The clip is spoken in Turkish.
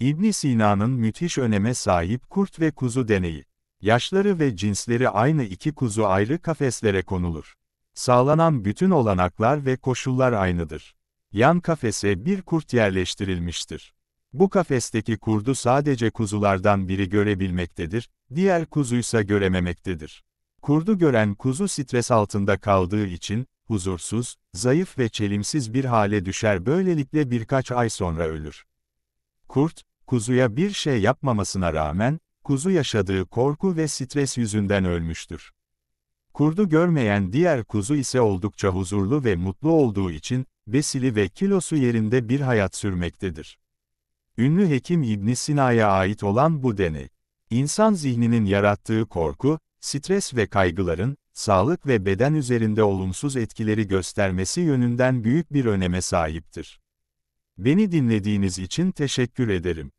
İbn Sina'nın müthiş öneme sahip kurt ve kuzu deneyi. Yaşları ve cinsleri aynı iki kuzu ayrı kafeslere konulur. Sağlanan bütün olanaklar ve koşullar aynıdır. Yan kafese bir kurt yerleştirilmiştir. Bu kafesteki kurdu sadece kuzulardan biri görebilmektedir, diğer kuzuysa görememektedir. Kurdu gören kuzu stres altında kaldığı için, huzursuz, zayıf ve çelimsiz bir hale düşer böylelikle birkaç ay sonra ölür. Kurt, kuzuya bir şey yapmamasına rağmen, kuzu yaşadığı korku ve stres yüzünden ölmüştür. Kurdu görmeyen diğer kuzu ise oldukça huzurlu ve mutlu olduğu için, besili ve kilosu yerinde bir hayat sürmektedir. Ünlü hekim ibn Sina'ya ait olan bu deney, insan zihninin yarattığı korku, stres ve kaygıların, sağlık ve beden üzerinde olumsuz etkileri göstermesi yönünden büyük bir öneme sahiptir. Beni dinlediğiniz için teşekkür ederim.